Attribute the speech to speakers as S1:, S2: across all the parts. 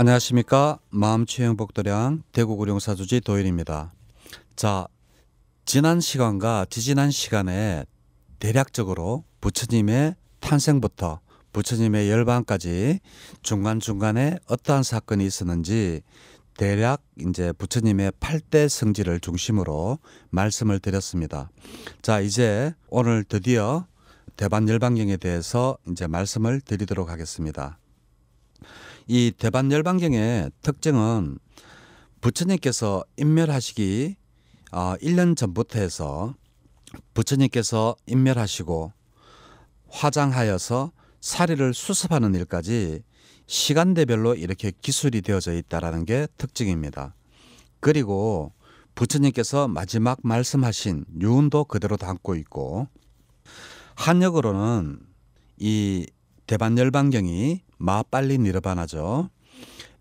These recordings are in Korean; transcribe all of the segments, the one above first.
S1: 안녕하십니까 마음취 행복도량 대구구룡사주지 도일입니다. 자 지난 시간과 지지난 시간에 대략적으로 부처님의 탄생부터 부처님의 열반까지 중간중간에 어떠한 사건이 있었는지 대략 이제 부처님의 8대 성질을 중심으로 말씀을 드렸습니다. 자, 이제 오늘 드디어 대반 열반경에 대해서 이제 말씀을 드리도록 하겠습니다. 이 대반 열반경의 특징은 부처님께서 인멸하시기 1년 아, 전부터 해서 부처님께서 인멸하시고 화장하여서 사리를 수습하는 일까지 시간대별로 이렇게 기술이 되어져 있다라는 게 특징입니다. 그리고 부처님께서 마지막 말씀하신 유언도 그대로 담고 있고 한역으로는 이 대반열반경이 마빨리 니르바나죠.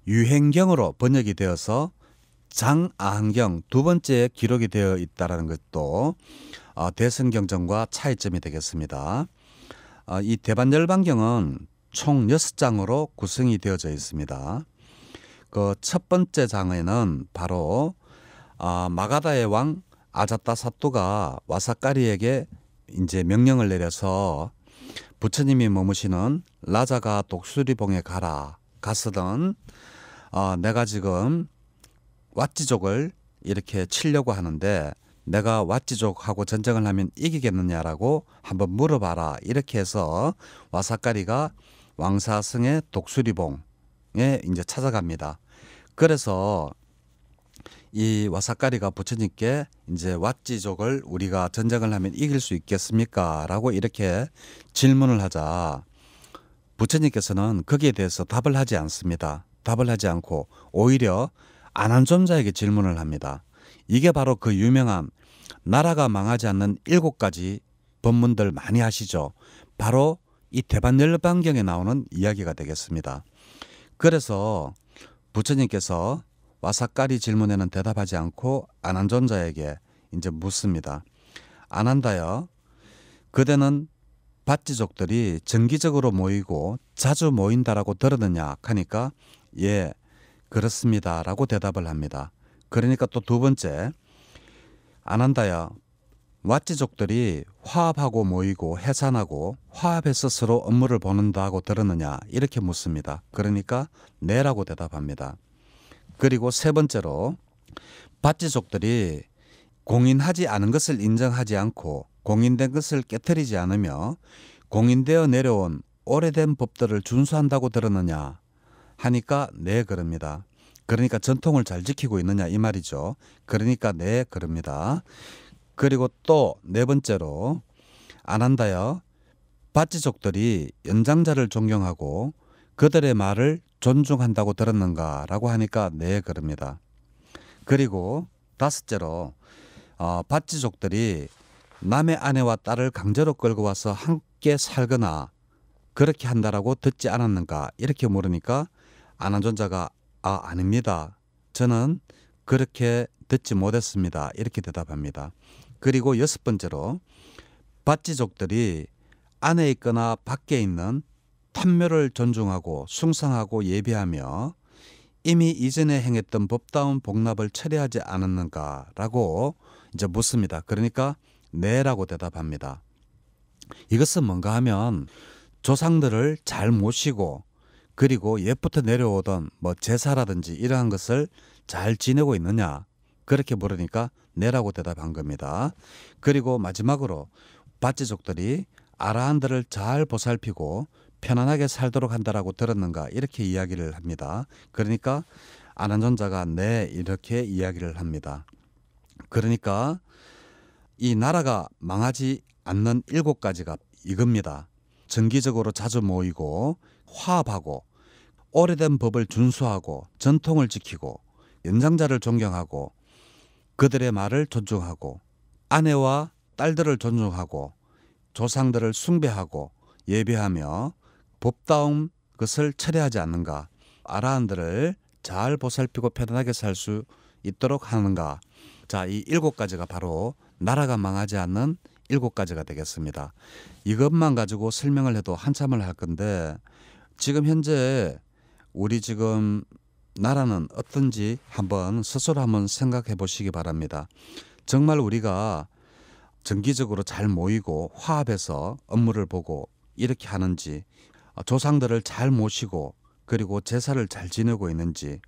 S1: 유행경으로 번역이 되어서 장아한경 두 번째 기록이 되어 있다라는 것도 아, 대승경전과 차이점이 되겠습니다. 아, 이 대반 열반경은 총 여섯 장으로 구성이 되어져 있습니다. 그 첫 번째 장에는 바로 아, 마가다의 왕 아자타사토가 와사카리에게 이제 명령을 내려서 부처님이 머무시는 라자가 독수리봉에 가라 갔으던 어, 아, 내가 지금 왓지족을 이렇게 치려고 하는데 내가 왓지족하고 전쟁을 하면 이기겠느냐라고 한번 물어봐라 이렇게 해서 와사카리가 왕사승의 독수리봉에 이제 찾아갑니다. 그래서 이 와사카리가 부처님께 이제 왓지족을 우리가 전쟁을 하면 이길 수 있겠습니까라고 이렇게 질문을 하자 부처님께서는 거기에 대해서 답을 하지 않습니다. 답을 하지 않고 오히려 안한점자에게 질문을 합니다. 이게 바로 그 유명한 나라가 망하지 않는 일곱 가지 법문들 많이 하시죠. 바로 이 대반 열반경에 나오는 이야기가 되겠습니다. 그래서 부처님께서 와사까리 질문에는 대답하지 않고 안한전자에게 이제 묻습니다. 안한다요. 그대는 밭지족들이 정기적으로 모이고 자주 모인다라고 들었느냐 하니까 예 그렇습니다라고 대답을 합니다. 그러니까 또 두 번째 안한다요. 왓지족들이 화합하고 모이고 해산하고 화합해서 서로 업무를 보는다고 들었느냐 이렇게 묻습니다. 그러니까 네라고 대답합니다. 그리고 세 번째로 밭지족들이 공인하지 않은 것을 인정하지 않고 공인된 것을 깨뜨리지 않으며 공인되어 내려온 오래된 법들을 준수한다고 들었느냐 하니까 네 그럽니다. 그러니까 전통을 잘 지키고 있느냐 이 말이죠. 그러니까 네 그럽니다. 그리고 또 네 번째로 안 한다여 바지족들이 연장자를 존경하고 그들의 말을 존중한다고 들었는가라고 하니까 네 그럽니다. 그리고 다섯째로 어, 바지족들이 남의 아내와 딸을 강제로 끌고 와서 함께 살거나 그렇게 한다라고 듣지 않았는가 이렇게 물으니까 아난존자가 아 아닙니다. 저는 그렇게 듣지 못했습니다. 이렇게 대답합니다. 그리고 여섯 번째로 바지족들이 안에 있거나 밖에 있는 판멸을 존중하고 숭상하고 예배하며 이미 이전에 행했던 법다운 복납을 철회하지 않았는가라고 이제 묻습니다. 그러니까 네라고 대답합니다. 이것은 뭔가 하면 조상들을 잘 모시고 그리고 옛부터 내려오던 뭐 제사라든지 이러한 것을 잘 지내고 있느냐 그렇게 물으니까 네라고 대답한 겁니다. 그리고 마지막으로 바지족들이 아라한들을 잘 보살피고 편안하게 살도록 한다라고 들었는가 이렇게 이야기를 합니다. 그러니까 아한전자가네 이렇게 이야기를 합니다. 그러니까 이 나라가 망하지 않는 일곱 가지가 이겁니다. 정기적으로 자주 모이고 화합하고 오래된 법을 준수하고 전통을 지키고 연장자를 존경하고 그들의 말을 존중하고 아내와 딸들을 존중하고 조상들을 숭배하고 예배하며 법다움 것을 철회하지 않는가 아라한들을 잘 보살피고 편안하게 살 수 있도록 하는가 자이 일곱 가지가 바로 나라가 망하지 않는 일곱 가지가 되겠습니다 이것만 가지고 설명을 해도 한참을 할 건데 지금 현재 우리 지금 나라는 어떤지 한번 스스로 한번 생각해 보시기 바랍니다 정말 우리가 정기적으로 잘 모이고 화합해서 업무를 보고 이렇게 하는지 어, 조상들을 잘 모시고 그리고 제사를 잘 지내고 있는지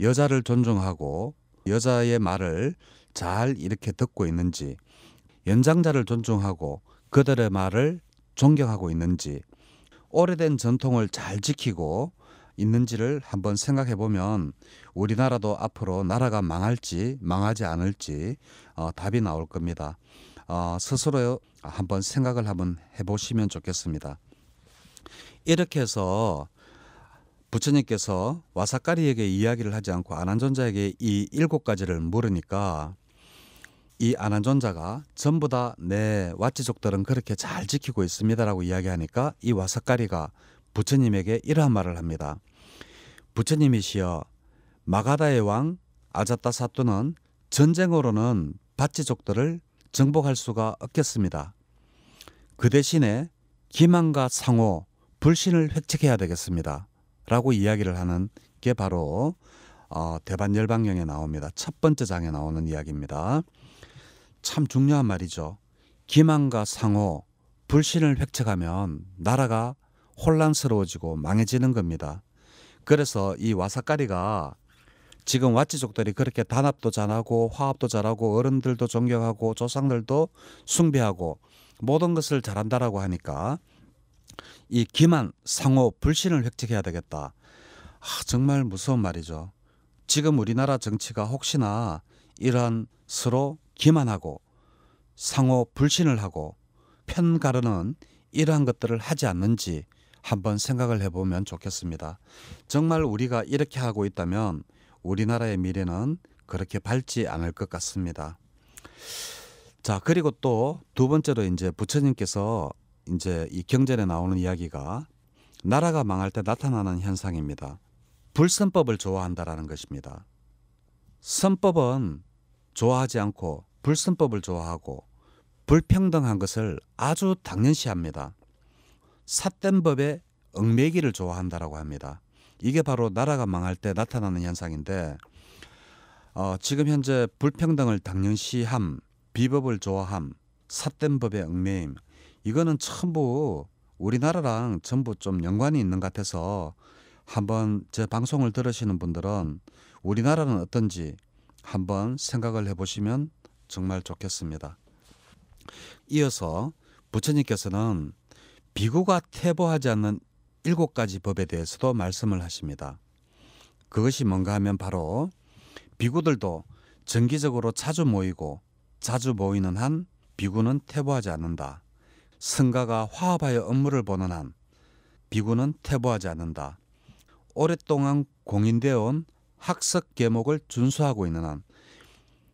S1: 여자를 존중하고 여자의 말을 잘 이렇게 듣고 있는지 연장자를 존중하고 그들의 말을 존경하고 있는지 오래된 전통을 잘 지키고 있는지를 한번 생각해 보면 우리나라도 앞으로 나라가 망할지 망하지 않을지 어, 답이 나올 겁니다. 어, 스스로 한번 생각을 한번 해보시면 좋겠습니다. 이렇게 해서 부처님께서 와사까리에게 이야기를 하지 않고 아난존자에게 이 일곱 가지를 물으니까 이 아난존자가 전부 다내와치족들은 그렇게 잘 지키고 있습니다라고 이야기하니까 이와사까리가 부처님에게 이러한 말을 합니다. 부처님이시여 마가다의 왕아자타사또는 전쟁으로는 바치족들을 정복할 수가 없겠습니다. 그 대신에 기만과 상호 불신을 획책해야 되겠습니다. 라고 이야기를 하는 게 바로 어, 대반 열방령에 나옵니다. 첫 번째 장에 나오는 이야기입니다. 참 중요한 말이죠. 기망과 상호, 불신을 획책하면 나라가 혼란스러워지고 망해지는 겁니다. 그래서 이 와사까리가 지금 와치족들이 그렇게 단합도 잘하고 화합도 잘하고 어른들도 존경하고 조상들도 숭배하고 모든 것을 잘한다라고 하니까 이 기만 상호 불신을 획득해야 되겠다. 아, 정말 무서운 말이죠. 지금 우리나라 정치가 혹시나 이러한 서로 기만하고 상호 불신을 하고 편 가르는 이러한 것들을 하지 않는지 한번 생각을 해보면 좋겠습니다. 정말 우리가 이렇게 하고 있다면 우리나라의 미래는 그렇게 밝지 않을 것 같습니다. 자, 그리고 또 두 번째로 이제 부처님께서 이제 이 경전에 나오는 이야기가 나라가 망할 때 나타나는 현상입니다. 불선법을 좋아한다라는 것입니다. 선법은 좋아하지 않고 불선법을 좋아하고 불평등한 것을 아주 당연시합니다. 삿된 법에 얽매기를 좋아한다라고 합니다. 이게 바로 나라가 망할 때 나타나는 현상인데 어, 지금 현재 불평등을 당연시함, 비법을 좋아함, 삿된 법의 얽매임 이거는 전부 우리나라랑 전부 좀 연관이 있는 것 같아서 한번 제 방송을 들으시는 분들은 우리나라는 어떤지 한번 생각을 해보시면 정말 좋겠습니다. 이어서 부처님께서는 비구가 태보하지 않는 일곱 가지 법에 대해서도 말씀을 하십니다. 그것이 뭔가 하면 바로 비구들도 정기적으로 자주 모이고 자주 모이는 한 비구는 태보하지 않는다. 승가가 화합하여 업무를 보는 한 비구는 퇴보하지 않는다. 오랫동안 공인되어 온 학습 계목을 준수하고 있는 한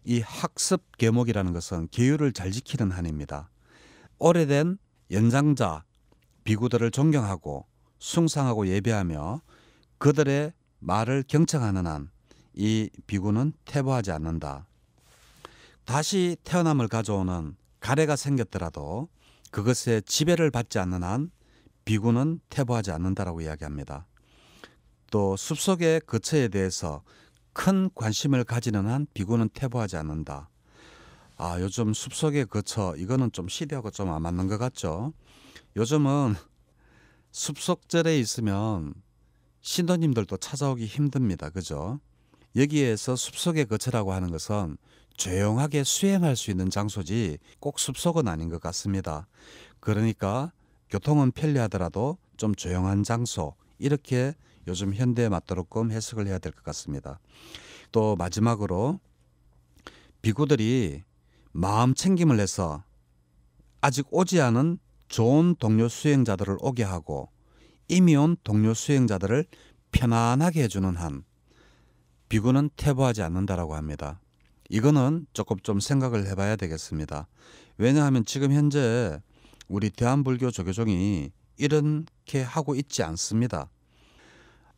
S1: 이 학습 계목이라는 것은 계율을 잘 지키는 한입니다. 오래된 연장자 비구들을 존경하고 숭상하고 예배하며 그들의 말을 경청하는 한 이 비구는 퇴보하지 않는다. 다시 태어남을 가져오는 가래가 생겼더라도 그것의 지배를 받지 않는 한 비구는 태보하지 않는다라고 이야기합니다. 또 숲속의 거처에 대해서 큰 관심을 가지는 한 비구는 태보하지 않는다. 아, 요즘 숲속의 거처 이거는 좀 시대하고 좀 안 맞는 것 같죠. 요즘은 숲속절에 있으면 신도님들도 찾아오기 힘듭니다. 그죠? 여기에서 숲속의 거처라고 하는 것은 조용하게 수행할 수 있는 장소지 꼭 숲속은 아닌 것 같습니다. 그러니까 교통은 편리하더라도 좀 조용한 장소 이렇게 요즘 현대에 맞도록끔 해석을 해야 될 것 같습니다. 또 마지막으로 비구들이 마음 챙김을 해서 아직 오지 않은 좋은 동료 수행자들을 오게 하고 이미 온 동료 수행자들을 편안하게 해주는 한 비구는 태보하지 않는다라고 합니다. 이거는 조금 좀 생각을 해봐야 되겠습니다. 왜냐하면 지금 현재 우리 대한불교 조계종이 이렇게 하고 있지 않습니다.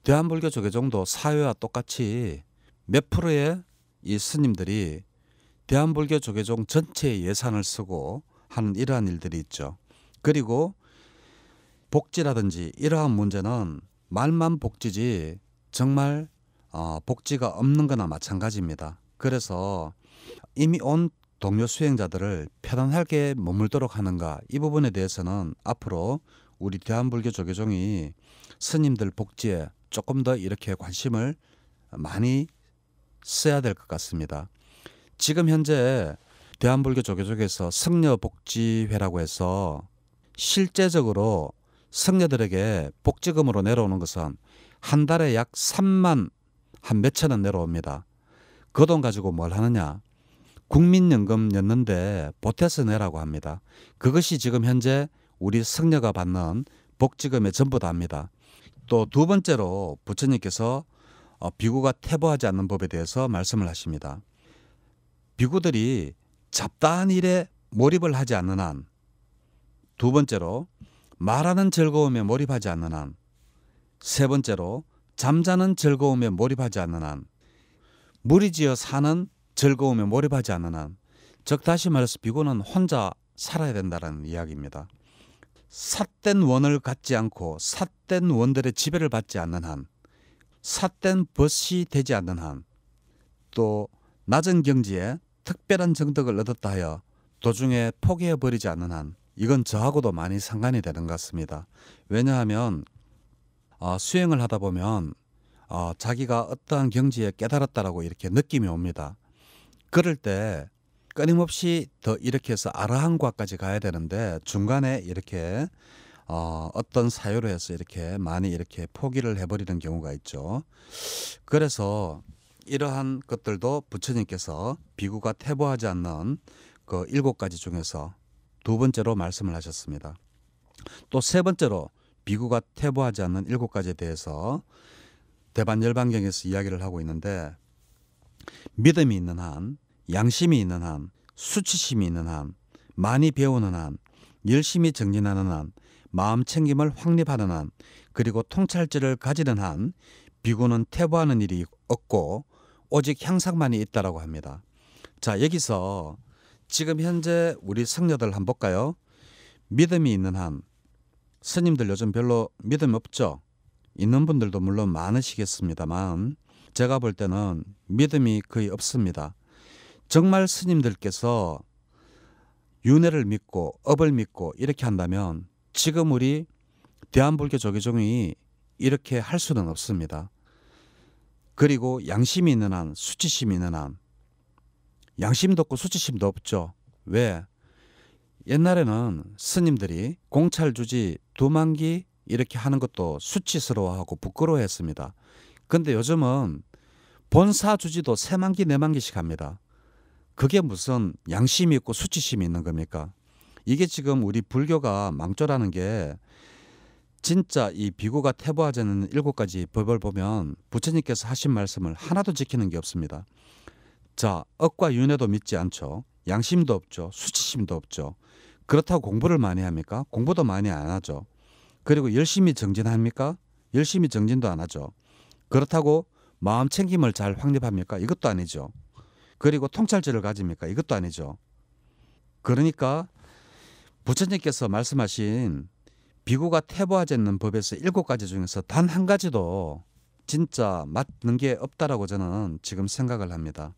S1: 대한불교 조계종도 사회와 똑같이 몇 프로의 이 스님들이 대한불교 조계종 전체의 예산을 쓰고 하는 이러한 일들이 있죠. 그리고 복지라든지 이러한 문제는 말만 복지지 정말 어, 복지가 없는 거나 마찬가지입니다. 그래서 이미 온 동료 수행자들을 편안하게 머물도록 하는가 이 부분에 대해서는 앞으로 우리 대한불교 조계종이 스님들 복지에 조금 더 이렇게 관심을 많이 써야 될 것 같습니다. 지금 현재 대한불교 조계종에서 승려복지회라고 해서 실제적으로 승려들에게 복지금으로 내려오는 것은 한 달에 약 3만 한 몇천 원 내려옵니다. 그 돈 가지고 뭘 하느냐? 국민연금 였는데 보태서 내라고 합니다. 그것이 지금 현재 우리 승려가 받는 복지금의 전부다입니다. 또 두 번째로 부처님께서 어, 비구가 태보하지 않는 법에 대해서 말씀을 하십니다. 비구들이 잡다한 일에 몰입을 하지 않는 한, 두 번째로 말하는 즐거움에 몰입하지 않는 한, 세 번째로 잠자는 즐거움에 몰입하지 않는 한 무리지어 사는 즐거움에 몰입하지 않는 한즉 다시 말해서 비고는 혼자 살아야 된다는 이야기입니다. 삿된 원을 갖지 않고 삿된 원들의 지배를 받지 않는 한 삿된 벗이 되지 않는 한 또 낮은 경지에 특별한 정덕을 얻었다 하여 도중에 포기해버리지 않는 한 이건 저하고도 많이 상관이 되는 것 같습니다. 왜냐하면 어, 수행을 하다 보면 어, 자기가 어떠한 경지에 깨달았다라고 이렇게 느낌이 옵니다. 그럴 때 끊임없이 더 이렇게 해서 아라한과까지 가야 되는데 중간에 이렇게 어, 어떤 사유로 해서 이렇게 많이 이렇게 포기를 해버리는 경우가 있죠. 그래서 이러한 것들도 부처님께서 비구가 태보하지 않는 그 일곱 가지 중에서 두 번째로 말씀을 하셨습니다. 또 세 번째로 비구가 태보하지 않는 일곱 가지에 대해서 대반 열반경에서 이야기를 하고 있는데 믿음이 있는 한, 양심이 있는 한, 수치심이 있는 한, 많이 배우는 한, 열심히 정진하는 한, 마음 챙김을 확립하는 한, 그리고 통찰지를 가지는 한, 비구는 태보하는 일이 없고 오직 향상만이 있다라고 합니다. 자 여기서 지금 현재 우리 성녀들 한번 볼까요? 믿음이 있는 한, 스님들 요즘 별로 믿음 없죠? 있는 분들도 물론 많으시겠습니다만 제가 볼 때는 믿음이 거의 없습니다. 정말 스님들께서 윤회를 믿고 업을 믿고 이렇게 한다면 지금 우리 대한불교 조계종이 이렇게 할 수는 없습니다. 그리고 양심이 있는 한 수치심이 있는 한 양심도 없고 수치심도 없죠. 왜? 옛날에는 스님들이 공찰 주지 두만기 이렇게 하는 것도 수치스러워하고 부끄러워했습니다. 근데 요즘은 본사 주지도 세만기 네만기씩 합니다. 그게 무슨 양심이 있고 수치심이 있는 겁니까? 이게 지금 우리 불교가 망조라는 게 진짜 이 비구가 태보하자는 일곱 가지 법을 보면 부처님께서 하신 말씀을 하나도 지키는 게 없습니다. 자, 억과 윤회도 믿지 않죠. 양심도 없죠. 수치심도 없죠. 그렇다고 공부를 많이 합니까? 공부도 많이 안 하죠. 그리고 열심히 정진합니까? 열심히 정진도 안 하죠. 그렇다고 마음 챙김을 잘 확립합니까? 이것도 아니죠. 그리고 통찰제를 가집니까? 이것도 아니죠. 그러니까 부처님께서 말씀하신 비구가 태보하지 않는 법에서 일곱 가지 중에서 단 한 가지도 진짜 맞는 게 없다라고 저는 지금 생각을 합니다.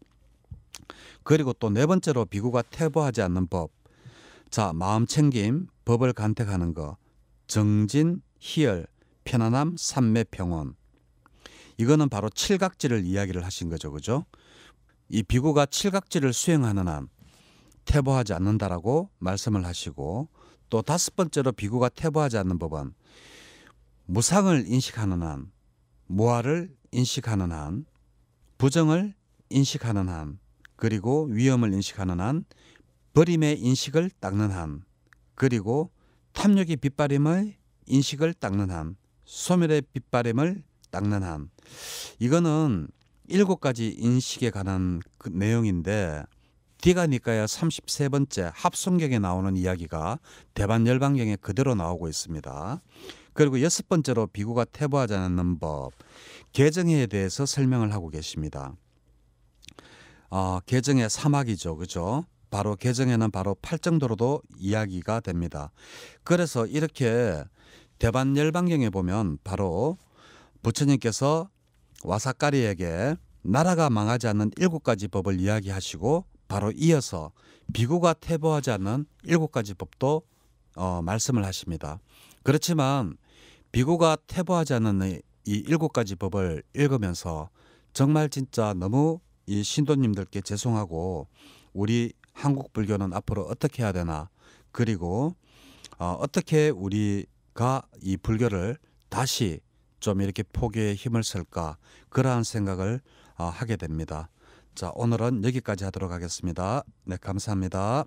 S1: 그리고 또 네 번째로 비구가 태보하지 않는 법. 자, 마음 챙김, 법을 간택하는 것, 정진, 희열, 편안함, 삼매 평온. 이거는 바로 칠각지를 이야기를 하신 거죠. 그죠? 이 비구가 칠각지를 수행하는 한 태보하지 않는다라고 말씀을 하시고 또 다섯 번째로 비구가 태보하지 않는 법은 무상을 인식하는 한무아를 인식하는 한 부정을 인식하는 한 그리고 위험을 인식하는 한 버림의 인식을 닦는 한 그리고 탐욕의 빗바림의 인식을 닦는 한 소멸의 빗바림을 닦는 한 이거는 일곱 가지 인식에 관한 그 내용인데 디가니까야 33번째 합성경에 나오는 이야기가 대반 열반경에 그대로 나오고 있습니다. 그리고 여섯 번째로 비구가 태보하지 않는 법 개정에 대해서 설명을 하고 계십니다. 어, 개정의 사막이죠, 그죠? 바로 개정에는 바로 8정도로도 이야기가 됩니다. 그래서 이렇게 대반 열방경에 보면 바로 부처님께서 와사까리에게 나라가 망하지 않는 일곱 가지 법을 이야기하시고 바로 이어서 비구가 태보하지 않는 일곱 가지 법도 어, 말씀을 하십니다. 그렇지만 비구가 태보하지 않는 이 일곱 가지 법을 읽으면서 정말 진짜 너무 이 신도님들께 죄송하고 우리 한국 불교는 앞으로 어떻게 해야 되나 그리고 어, 어떻게 우리가 이 불교를 다시 좀 이렇게 포기에 힘을 쓸까 그러한 생각을 어, 하게 됩니다. 자 오늘은 여기까지 하도록 하겠습니다. 네 감사합니다.